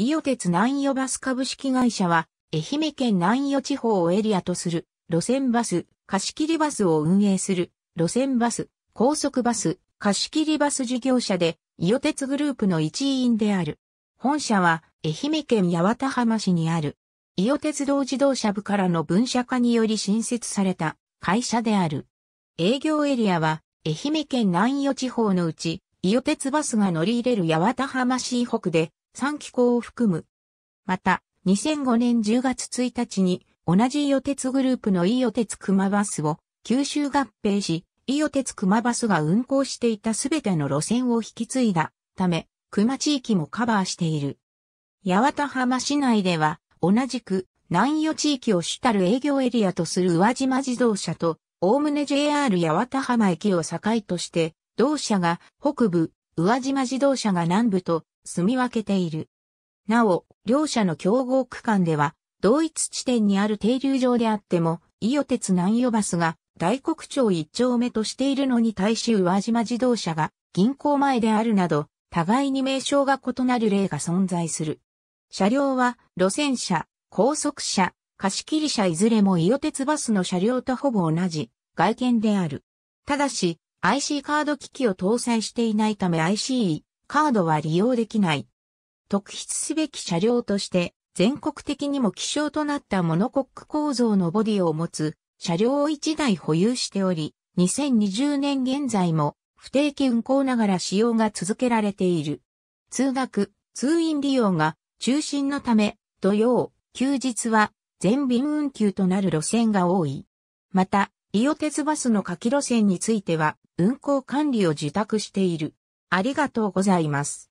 伊予鉄南予バス株式会社は、愛媛県南予地方をエリアとする路線バス、貸切バスを運営する路線バス、高速バス、貸切バス事業者で、伊予鉄グループの一員である。本社は、愛媛県八幡浜市にある、伊予鉄道自動車部からの分社化により新設された会社である。営業エリアは、愛媛県南予地方のうち、伊予鉄バスが乗り入れる八幡浜市北で、3機構を含む。また、2005年10月1日に、同じ伊予鉄グループの伊予鉄熊バスを九州合併し、伊予鉄熊バスが運行していたすべての路線を引き継いだため、熊地域もカバーしている。八幡浜市内では、同じく南伊予地域を主たる営業エリアとする宇和島自動車と、おおむね JR 八幡浜駅を境として、同社が北部、宇和島自動車が南部と、住み分けている。なお、両者の競合区間では、同一地点にある停留場であっても、伊予鉄南予バスが大黒町一丁目としているのに対し宇和島自動車が銀行前であるなど、互いに名称が異なる例が存在する。車両は路線車、高速車、貸切車いずれも伊予鉄バスの車両とほぼ同じ外見である。ただし、IC カード機器を搭載していないため ICE カードは利用できない。特筆すべき車両として、全国的にも希少となったモノコック構造のボディを持つ車両を1台保有しており、2020年現在も不定期運行ながら使用が続けられている。通学、通院利用が中心のため、土曜、休日は全便運休となる路線が多い。また、伊予鉄バスの下記路線については、運行管理を受託している。ありがとうございます。